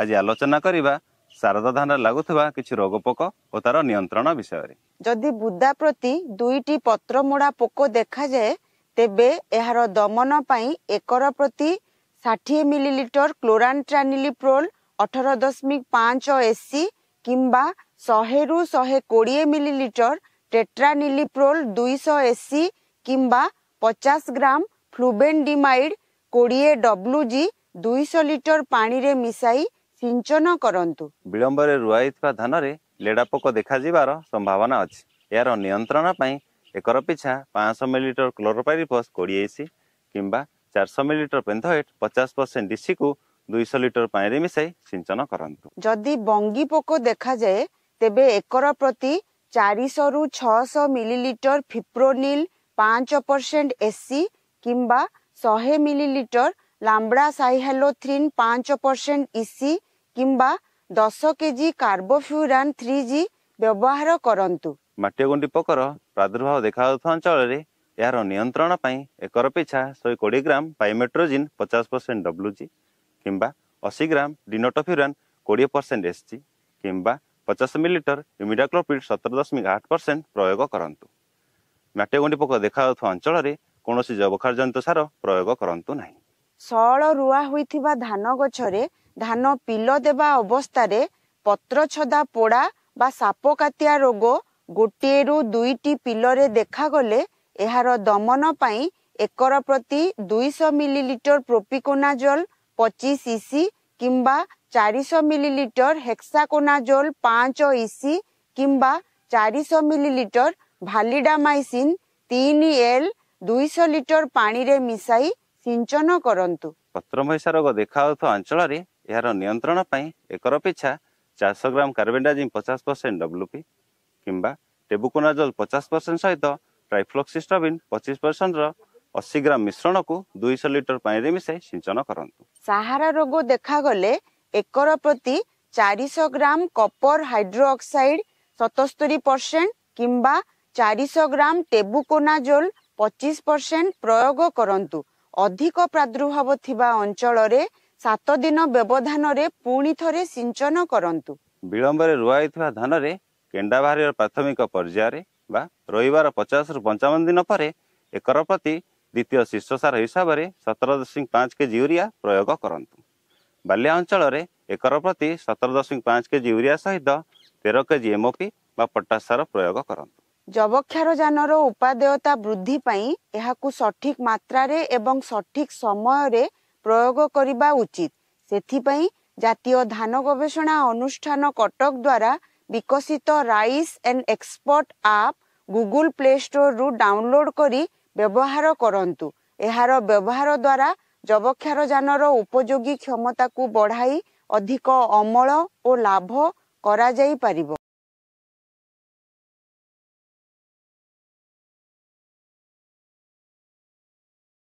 ଆଜି ଆଲୋଚନା କରିବା ଶାରଦା ଧାନରେ ଲାଗୁଥିବା କିଛି ରୋଗ ପୋକ ଓ ତାର ନିୟନ୍ତ୍ରଣ ବିଷୟରେ ଯଦି ବୁଦା ପ୍ରତି ଦୁଇଟି ପତ୍ରମୋଡ଼ା ପୋକ ଦେଖାଯାଏ ତେବେ ଏହାର ଦମନ ପାଇଁ ଏକର ପ୍ରତି ଷାଠିଏ ମିଲିଲିଟର କ୍ଲୋରାନ୍ ଟ୍ରାନିଲିପ୍ରୋଲ୍ ଅଠର ଦଶମିକ ପାଞ୍ଚ ଏସି କିମ୍ବା ଶହେରୁ ଶହେ କୋଡ଼ିଏ ମିଲିଲିଟର ଟେଟ୍ରାନିଲିପ୍ରୋଲ୍ ଦୁଇଶହ ଏସି କିମ୍ବା ପଚାଶ ଗ୍ରାମ ଫ୍ଲୁବେନ୍ ଡିମାଇଡ୍ କୋଡ଼ିଏ ଡବ୍ଲୁଜି ଦୁଇଶହ ଲିଟର ପାଣିରେ ମିଶାଇ ସିଞ୍ଚନ କରନ୍ତୁ ବିଳମ୍ବରେ ରୁଆଇଥିବା ଧାନରେ ଲେଡ଼ା ପୋକ ଦେଖାଯିବାର ସମ୍ଭାବନା ଅଛି ଏହାର ନିୟନ୍ତ୍ରଣ ପାଇଁ ଏକର ପିଛା ପାଞ୍ଚଶହ ମିଲିଟର କ୍ଲୋରୋପାରିଫସ୍ କୋଡ଼ିଏ ଇସି କିମ୍ବା ଚାରିଶହ ମିଲିଟର ପେନ୍ଥଏଟ୍ ପଚାଶ ପରସେଣ୍ଟ ଡିସିକୁ ଦୁଇଶହ ଲିଟର ପାଣିରେ ମିଶାଇ ସିଞ୍ଚନ କରନ୍ତୁ ଯଦି ବଙ୍ଗି ପୋକ ଦେଖାଯାଏ ତେବେ ଏକର ପ୍ରତି ଚାରିଶହରୁ ଛଅଶହ ମିଲିଲିଟର ଫିପ୍ରୋନିଲ୍ ପାଞ୍ଚ ପରସେଣ୍ଟ ଏସି କିମ୍ବା ଶହେ ମିଲିଲିଟର ଲାମ୍ବ୍ରା ସାଇହାଲୋଥ୍ରିନ୍ ପାଞ୍ଚ ପରସେଣ୍ଟ ଇସି e କିମ୍ବା ଦଶ କେଜି କାର୍ବୋଫ୍ୟୁରାନ୍ ଥ୍ରୀ ଜି ବ୍ୟବହାର କରନ୍ତୁ ମାଟିଗୁଣ୍ଡି ପୋକର ପ୍ରାଦୁର୍ଭାବ ଦେଖାଯାଉଥିବା ଅଞ୍ଚଳରେ ଏହାର ନିୟନ୍ତ୍ରଣ ପାଇଁ ଏକର ପିଛା ଶହେ କୋଡ଼ିଏ ଗ୍ରାମ ପାଇମେଟ୍ରୋଜିନ୍ ପଚାଶ ପରସେଣ୍ଟ ଡବ୍ଲୁ ଜି କିମ୍ବା ଅଶୀ ଗ୍ରାମ ଡିନୋଟୋଫ୍ୟୁରାନ୍ କୋଡ଼ିଏ ପରସେଣ୍ଟ ଏସ୍ ଜି କିମ୍ବା ପଚାଶ ମିଲିଲିଟର ଇମିଡାକ୍ଲୋପିଡ଼ ସତର ଦଶମିକ ଆଠ ପରସେଣ୍ଟ ପ୍ରୟୋଗ କରନ୍ତୁ ମାଟିଗୁଣ୍ଡି ପୋକ ଦେଖାଯାଉଥିବା ଅଞ୍ଚଳରେ କୌଣସି ଜବକ୍ଷାର ଜନ୍ତୁ ସାର ପ୍ରୟୋଗ କରନ୍ତୁ ନାହିଁ ସଳ ରୁଆ ହୋଇଥିବା ଧାନ ଗଛରେ ଧାନ ପିଲ ଦେବା ଅବସ୍ଥାରେ ପତ୍ରଛଦା ପୋଡ଼ା ବା ସାପକାତିଆ ରୋଗ ଗୋଟିଏରୁ ଦୁଇଟି ପିଲରେ ଦେଖାଗଲେ ଏହାର ଦମନ ପାଇଁ ଏକର ପ୍ରତି ଦୁଇଶହ ମିଲିଲିଟର ପ୍ରୋପିକୋନାଜୋଲ୍ ପଚିଶ ଇସି କିମ୍ବା ଚାରିଶହ ମିଲିଲିଟର ହେକ୍ସାକୋନାଜୋଲ୍ ପାଞ୍ଚ ଇସି କିମ୍ବା ଚାରିଶହ ମିଲିଲିଟର ଭାଲିଡାମାଇସିନ୍ ତିନି ଏଲ୍ ଦୁଇଶହ ଲିଟର ପାଣିରେ ମିଶାଇ ସିଞ୍ଚନ କରନ୍ତୁ ପତ୍ରମହିଷା ରୋଗ ଦେଖାଯାଉଥିବା ଅଞ୍ଚଳରେ ଏହାର ନିୟନ୍ତ୍ରଣ ପାଇଁ ଏକର ପିଛା ଚାରିଶହ ଗ୍ରାମ କାର୍ବେଣ୍ଡାଜିମ୍ ପଚାଶ ପରସେଣ୍ଟ ଡବ୍ଲ୍ୟୁପି କିମ୍ବା ଟେବୁକୋନାଜଲ୍ ପଚାଶ ପରସେଣ୍ଟ ସହିତ ଟ୍ରାଇଫ୍ଲୋକ୍ସିଷ୍ଟବିନ୍ ପଚିଶ ପରସେଣ୍ଟର ଅଶୀ ଗ୍ରାମ ମିଶ୍ରଣକୁ ଦୁଇଶହ ଲିଟର ପାଣିରେ ମିଶାଇ ସିଞ୍ଚନ କରନ୍ତୁ ସାହାରା ରୋଗ ଦେଖାଗଲେ ଏକର ପ୍ରତି ଚାରିଶହ ଗ୍ରାମ କପର ହାଇଡ୍ରୋ ଅକ୍ସାଇଡ୍ ସତସ୍ତରୀ ପରସେଣ୍ଟ କିମ୍ବା ଚାରିଶହ ଗ୍ରାମ ଟେବୁକୋନାଜୋଲ ପଚିଶ ପରସେଣ୍ଟ ପ୍ରୟୋଗ କରନ୍ତୁ ଅଧିକ ପ୍ରାଦୁର୍ଭାବ ଥିବା ଅଞ୍ଚଳରେ ସାତ ଦିନ ବ୍ୟବଧାନରେ ପୁଣି ଥରେ ସିଞ୍ଚନ କରନ୍ତୁ ବିଳମ୍ବରେ ରୁଆ ହୋଇଥିବା ଧାନରେ କେଣ୍ଡା ବାହାରିବାର ପ୍ରାଥମିକ ପର୍ଯ୍ୟାୟରେ ବା ରହିବାର ପଚାଶରୁ ପଞ୍ଚାବନ ଦିନ ପରେ ଏକର ପ୍ରତି ଦ୍ୱିତୀୟ ଶୀର୍ଷ ସାର ହିସାବରେ ସତର ଦଶମିକ ପାଞ୍ଚ କେଜି ୟୁରିଆ ପ୍ରୟୋଗ କରନ୍ତୁ ବାଲିଆ ଅଞ୍ଚଳରେ ଏକର ପ୍ରତି ସତର ଦଶମିକ ପାଞ୍ଚ କେଜି ୟୁରିଆ ସହିତ ତେର କେଜି ଏମ୍ଓପି ବା ପଟାସ ସାର ପ୍ରୟୋଗ କରନ୍ତୁ ଜବକ୍ଷାର ଯାନର ଉପାଦେୟତା ବୃଦ୍ଧି ପାଇଁ ଏହାକୁ ସଠିକ୍ ମାତ୍ରାରେ ଏବଂ ସଠିକ୍ ସମୟରେ ପ୍ରୟୋଗ କରିବା ଉଚିତ ସେଥିପାଇଁ ଜାତୀୟ ଧାନ ଗବେଷଣା ଅନୁଷ୍ଠାନ କଟକ ଦ୍ୱାରା ବିକଶିତ rice and expert app Google Play ଷ୍ଟୋରରୁ ଡାଉନଲୋଡ୍ କରି ବ୍ୟବହାର କରନ୍ତୁ ଏହାର ବ୍ୟବହାର ଦ୍ୱାରା ଯବକ୍ଷାରଜାନର ଉପଯୋଗୀ କ୍ଷମତାକୁ ବଢ଼ାଇ ଅଧିକ ଅମଳ ଓ ଲାଭ କରାଯାଇପାରିବ